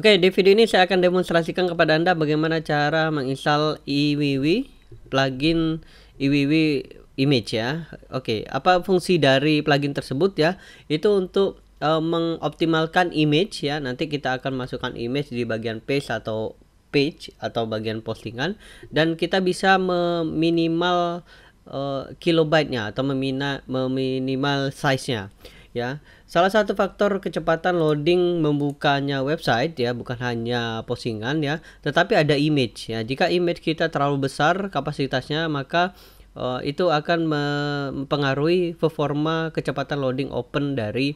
Oke, di video ini saya akan demonstrasikan kepada Anda bagaimana cara menginstal iwiwi plugin iwiwi image ya. Oke, apa fungsi dari plugin tersebut ya? Itu untuk e, mengoptimalkan image ya. Nanti kita akan masukkan image di bagian page atau page atau bagian postingan dan kita bisa meminimal e, kilobyte-nya atau memina, meminimal size-nya ya. Salah satu faktor kecepatan loading membukanya website ya bukan hanya postingan ya, tetapi ada image ya. Jika image kita terlalu besar kapasitasnya maka uh, itu akan mempengaruhi performa kecepatan loading open dari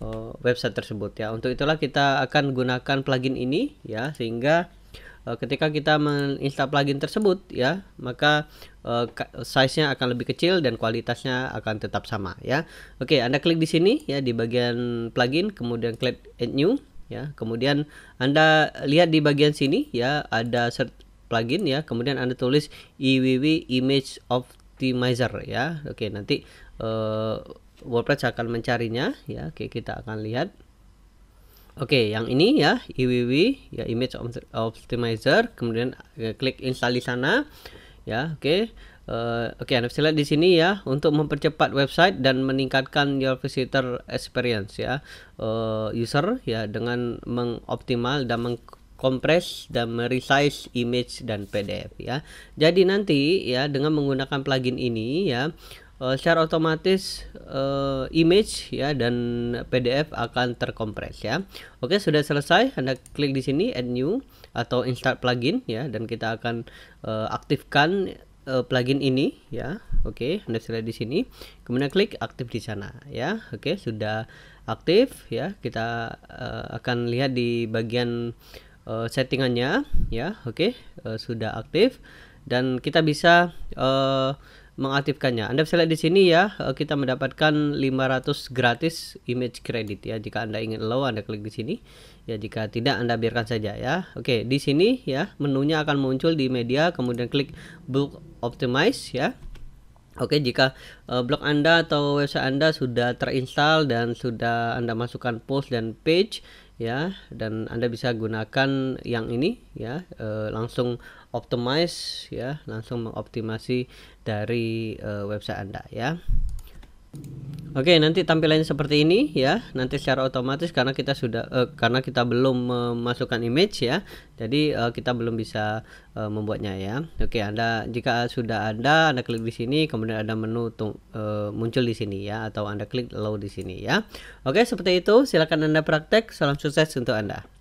uh, website tersebut ya. Untuk itulah kita akan gunakan plugin ini ya sehingga Eh, ketika kita menginstal plugin tersebut ya maka uh, eh, size nya akan lebih kecil dan kualitasnya akan tetap sama ya oke anda klik di sini ya di bagian plugin kemudian klik add new ya kemudian anda lihat di bagian sini ya ada search plugin ya kemudian anda tulis iww e image optimizer ya oke nanti uh, WordPress akan mencarinya ya oke kita akan lihat Oke, okay, yang ini ya IWW ya Image Optimizer. Kemudian ya, klik install di sana. Ya, oke. Okay. Uh, eh, oke, okay, Anda di sini ya untuk mempercepat website dan meningkatkan your visitor experience ya uh, user ya dengan mengoptimal dan meng dan meresize image dan PDF ya. Jadi nanti ya dengan menggunakan plugin ini ya uh, secara otomatis uh, image ya dan PDF akan terkompres ya. Oke, sudah selesai. Anda klik di sini add new atau install plugin ya dan kita akan uh, aktifkan uh, plugin ini ya. Oke, Anda sudah di sini. Kemudian klik aktif di sana ya. Oke, sudah aktif ya. Kita uh, akan lihat di bagian uh, settingannya ya. Oke, uh, sudah aktif dan kita bisa uh, mengaktifkannya. Anda bisa lihat di sini ya, eh, kita mendapatkan 500 gratis image credit ya. Jika Anda ingin low, Anda klik di sini. Ya, jika tidak Anda biarkan saja ya. Oke, di sini ya menunya akan muncul di media, kemudian klik book optimize ya. Oke, jika eh, blog Anda atau website Anda sudah terinstall dan sudah Anda masukkan post dan page, ya dan Anda bisa gunakan yang ini ya e, langsung optimize ya langsung mengoptimasi dari e, website Anda ya Oke, nanti tampilannya seperti ini ya. Nanti secara otomatis karena kita sudah uh, karena kita belum memasukkan image ya. Jadi uh, kita belum bisa uh, membuatnya ya. Oke, Anda jika sudah ada Anda klik di sini kemudian ada menu tuh, uh, muncul di sini ya atau Anda klik low di sini ya. Oke, seperti itu. Silakan Anda praktek. Salam sukses untuk Anda.